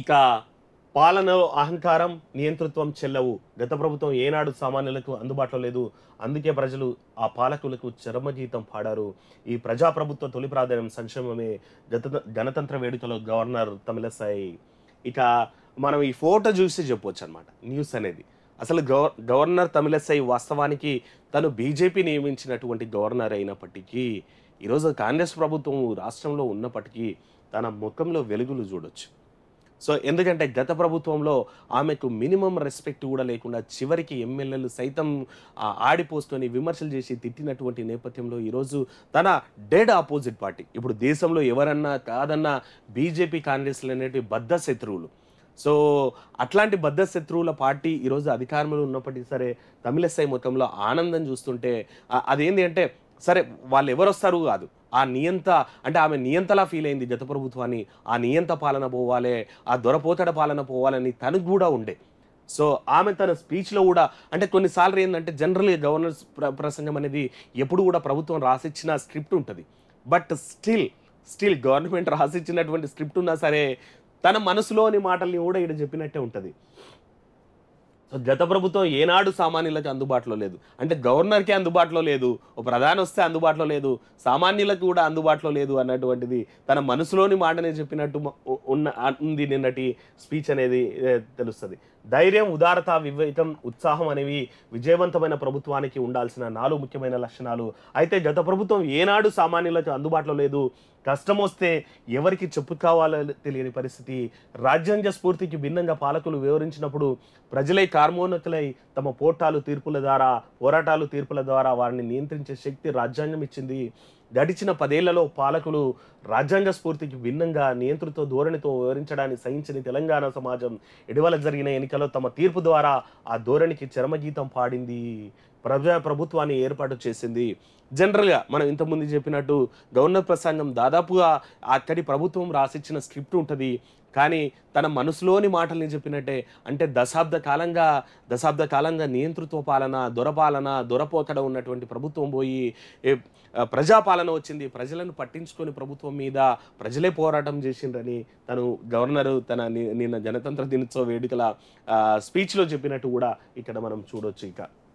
ఇక పాలన అహంకారం నియంతృత్వం చెల్లవు గత ప్రభుత్వం ఏనాడు సామాన్యులకు అందుబాటులో లేదు అందుకే ప్రజలు ఆ పాలకులకు చరమగీతం పాడారు ఈ ప్రజాప్రభుత్వ తొలి ప్రాధాన్యం సంక్షేమమే గత గణతంత్ర వేడుకలో గవర్నర్ తమిళసాయి ఇక మనం ఈ ఫోటో చూసి చెప్పవచ్చు అనమాట న్యూస్ అనేది అసలు గవర్ గవర్నర్ తమిళసాయి వాస్తవానికి తను బీజేపీ నియమించినటువంటి గవర్నర్ అయినప్పటికీ ఈరోజు కాంగ్రెస్ ప్రభుత్వం రాష్ట్రంలో ఉన్నప్పటికీ తన ముఖంలో వెలుగులు చూడొచ్చు సో ఎందుకంటే గత ప్రభుత్వంలో ఆమెకు మినిమం రెస్పెక్ట్ కూడా లేకుండా చివరికి ఎమ్మెల్యేలు సైతం ఆడిపోస్తూనే విమర్శలు చేసి తిట్టినటువంటి నేపథ్యంలో ఈరోజు తన డెడ్ ఆపోజిట్ పార్టీ ఇప్పుడు దేశంలో ఎవరన్నా కాదన్నా బీజేపీ కాంగ్రెస్లు అనేటివి బద్ధ శత్రువులు సో అట్లాంటి బద్ధ శత్రువుల పార్టీ ఈరోజు అధికారంలో ఉన్నప్పటికీ సరే తమిళసై మొత్తంలో ఆనందం చూస్తుంటే అదేంటి అంటే సరే వాళ్ళు ఎవరు వస్తారు కాదు ఆ నియంత అంటే ఆమె నియంతలా ఫీల్ అయింది జత ప్రభుత్వాన్ని ఆ నియంత పాలన పోవాలే ఆ దొరపోతడ పాలన పోవాలని తనకు కూడా ఉండే సో ఆమె తన స్పీచ్లో కూడా అంటే కొన్నిసార్లు ఏంటంటే జనరల్ గవర్నర్స్ ప్రసంగం అనేది ఎప్పుడు కూడా ప్రభుత్వం రాసిచ్చిన స్క్రిప్ట్ ఉంటుంది బట్ స్టిల్ స్టిల్ గవర్నమెంట్ రాసిచ్చినటువంటి స్క్రిప్ట్ ఉన్నా సరే తన మనసులోని మాటల్ని కూడా ఈడ చెప్పినట్టే ఉంటుంది సో గత ప్రభుత్వం ఏనాడు సామాన్యులకు అందుబాటులో లేదు అంటే గవర్నర్కి అందుబాటులో లేదు ఓ ప్రధాని వస్తే అందుబాటులో లేదు సామాన్యులకు కూడా అందుబాటులో లేదు అన్నటువంటిది తన మనసులోని మాటనే చెప్పినట్టు ఉన్న ఉంది నిన్నటి స్పీచ్ అనేది తెలుస్తుంది ధైర్యం ఉదారత వివేకం ఉత్సాహం అనేవి విజయవంతమైన ప్రభుత్వానికి ఉండాల్సిన నాలుగు ముఖ్యమైన లక్షణాలు అయితే గత ప్రభుత్వం ఏనాడు సామాన్యులకు అందుబాటులో లేదు కష్టం వస్తే ఎవరికి చెప్పు కావాలో తెలియని పరిస్థితి రాజ్యాంగ స్ఫూర్తికి భిన్నంగా పాలకులు వివరించినప్పుడు ప్రజలై కార్మోన్నతులై తమ పోటాలు తీర్పుల ద్వారా పోరాటాలు తీర్పుల ద్వారా వారిని నియంత్రించే శక్తి రాజ్యాంగం ఇచ్చింది గడిచిన పదేళ్లలో పాలకులు రాజ్యాంగ స్ఫూర్తికి భిన్నంగా నియంతృత్వ ధోరణితో వివరించడాన్ని సహించని తెలంగాణ సమాజం ఇటీవల జరిగిన ఎన్నికలో తమ తీర్పు ద్వారా ఆ ధోరణికి చరమగీతం పాడింది ప్రజా ప్రభుత్వాన్ని ఏర్పాటు చేసింది జనరల్గా మనం ఇంతకుముందు చెప్పినట్టు గవర్నర్ ప్రసంగం దాదాపుగా అక్కడి ప్రభుత్వం రాసిచ్చిన స్క్రిప్ట్ ఉంటుంది కానీ తన మనసులోని మాటల్ని చెప్పినట్టే అంటే దశాబ్ద కాలంగా దశాబ్ద కాలంగా నియంతృత్వ పాలన దొరపాలన దొరపోకడ ఉన్నటువంటి ప్రభుత్వం పోయి ప్రజాపాలన వచ్చింది ప్రజలను పట్టించుకొని ప్రభుత్వం మీద ప్రజలే పోరాటం చేసిండ్రని తను గవర్నరు తన నిన్న గణతంత్ర దినోత్సవ వేడుకల స్పీచ్లో చెప్పినట్టు కూడా ఇక్కడ మనం చూడొచ్చు ఇక